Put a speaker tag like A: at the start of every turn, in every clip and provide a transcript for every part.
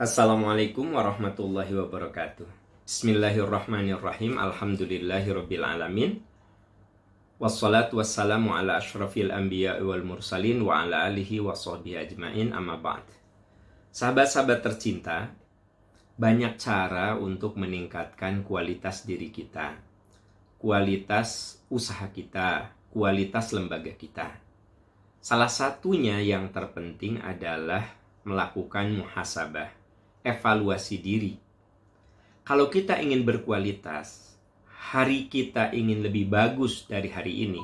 A: Assalamualaikum warahmatullahi wabarakatuh. Bismillahirrahmanirrahim. Alhamdulillahirrabbilalamin. Wassalatu wassalamu ala ashrafil anbiya wal mursalin wa ala alihi wa ajmain amma ba'd. Sahabat-sahabat tercinta, banyak cara untuk meningkatkan kualitas diri kita, kualitas usaha kita, kualitas lembaga kita. Salah satunya yang terpenting adalah melakukan muhasabah evaluasi diri. Kalau kita ingin berkualitas, hari kita ingin lebih bagus dari hari ini.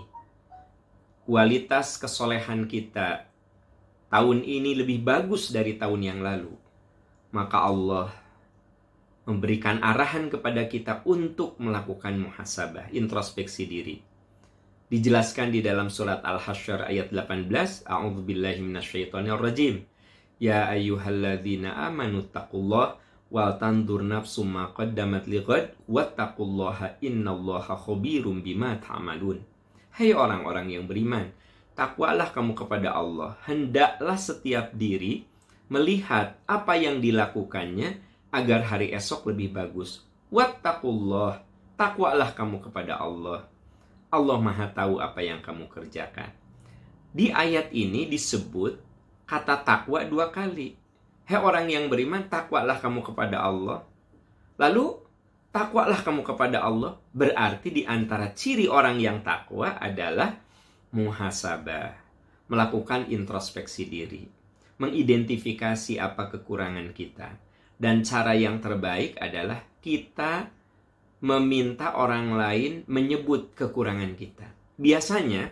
A: Kualitas kesolehan kita tahun ini lebih bagus dari tahun yang lalu. Maka Allah memberikan arahan kepada kita untuk melakukan muhasabah, introspeksi diri. Dijelaskan di dalam surat Al-Hasyr ayat 18, A'udzubillahiminasyaitonirrojim. rajim Ya ayyuhalladzina amanu taqullah wal tandur nafsu ma qaddamat wa taqullaha innallaha khabirum bima ta'malun. Hai orang-orang yang beriman, takwalah kamu kepada Allah. Hendaklah setiap diri melihat apa yang dilakukannya agar hari esok lebih bagus. Wattaqullah, takwalah kamu kepada Allah. Allah Maha tahu apa yang kamu kerjakan. Di ayat ini disebut kata takwa dua kali. Hei orang yang beriman, takwalah kamu kepada Allah. Lalu, takwalah kamu kepada Allah. Berarti di antara ciri orang yang takwa adalah muhasabah. Melakukan introspeksi diri. Mengidentifikasi apa kekurangan kita. Dan cara yang terbaik adalah kita meminta orang lain menyebut kekurangan kita. Biasanya,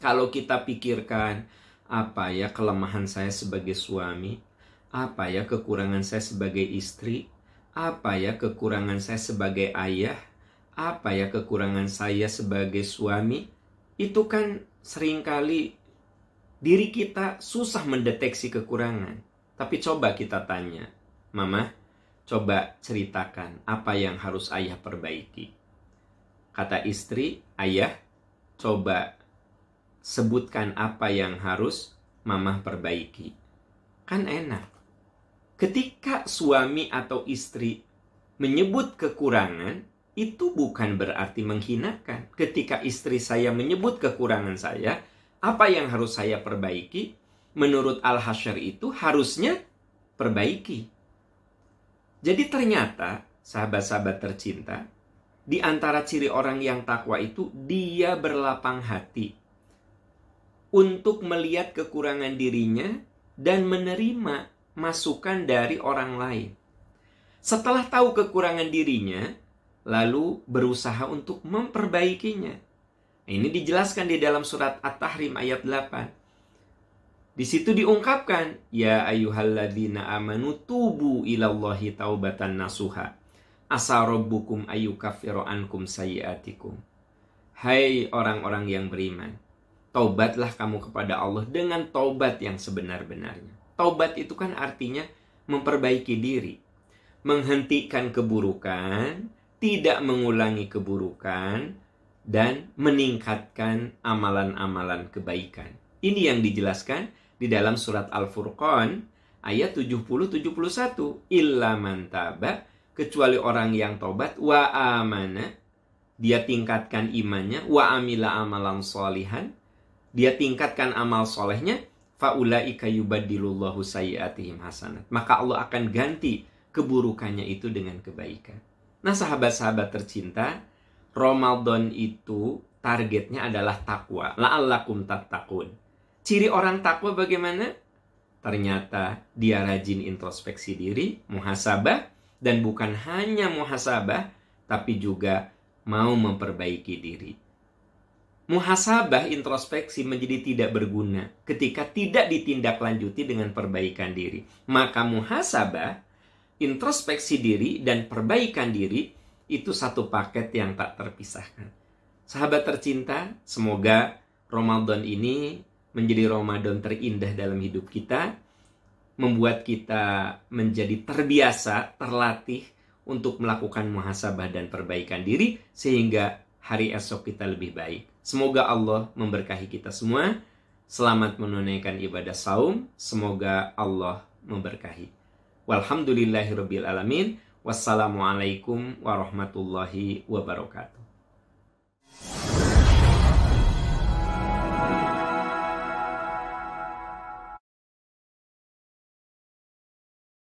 A: kalau kita pikirkan, apa ya kelemahan saya sebagai suami, apa ya kekurangan saya sebagai istri, apa ya kekurangan saya sebagai ayah, apa ya kekurangan saya sebagai suami, itu kan seringkali diri kita susah mendeteksi kekurangan. Tapi coba kita tanya, Mama, coba ceritakan apa yang harus ayah perbaiki. Kata istri, ayah, coba sebutkan apa yang harus mamah perbaiki. Kan enak. Ketika suami atau istri menyebut kekurangan, itu bukan berarti menghinakan. Ketika istri saya menyebut kekurangan saya, apa yang harus saya perbaiki? Menurut Al-Hasyr itu harusnya perbaiki. Jadi ternyata, sahabat-sahabat tercinta, di antara ciri orang yang takwa itu, dia berlapang hati untuk melihat kekurangan dirinya dan menerima masukan dari orang lain. Setelah tahu kekurangan dirinya, lalu berusaha untuk memperbaikinya. Ini dijelaskan di dalam surat At-Tahrim ayat 8. Di situ diungkapkan, Ya ayuhalladina amanu tubu ilallahi taubatan nasuha. Asa rabbukum ayyukaffiru ankum sayiatikum. Hai orang-orang yang beriman, Taubatlah kamu kepada Allah dengan taubat yang sebenar-benarnya. Taubat itu kan artinya memperbaiki diri, menghentikan keburukan, tidak mengulangi keburukan, dan meningkatkan amalan-amalan kebaikan. Ini yang dijelaskan di dalam surat Al-Furqan ayat 70-71. Illa taba, kecuali orang yang taubat wa amana, dia tingkatkan imannya, wa amila amalan solihan, dia tingkatkan amal solehnya, faulai yubadilullahu sayyatihim hasanat. Maka Allah akan ganti keburukannya itu dengan kebaikan. Nah, sahabat-sahabat tercinta, Ramadan itu targetnya adalah takwa. La'allakum tattaqun. Ciri orang takwa bagaimana? Ternyata dia rajin introspeksi diri, muhasabah, dan bukan hanya muhasabah, tapi juga mau memperbaiki diri muhasabah introspeksi menjadi tidak berguna ketika tidak ditindaklanjuti dengan perbaikan diri. Maka muhasabah, introspeksi diri dan perbaikan diri itu satu paket yang tak terpisahkan. Sahabat tercinta, semoga Ramadan ini menjadi Ramadan terindah dalam hidup kita, membuat kita menjadi terbiasa, terlatih untuk melakukan muhasabah dan perbaikan diri sehingga hari esok kita lebih baik. Semoga Allah memberkahi kita semua. Selamat menunaikan ibadah saum. Semoga Allah memberkahi. Walhamdulillahirrabbilalamin. Wassalamualaikum warahmatullahi wabarakatuh.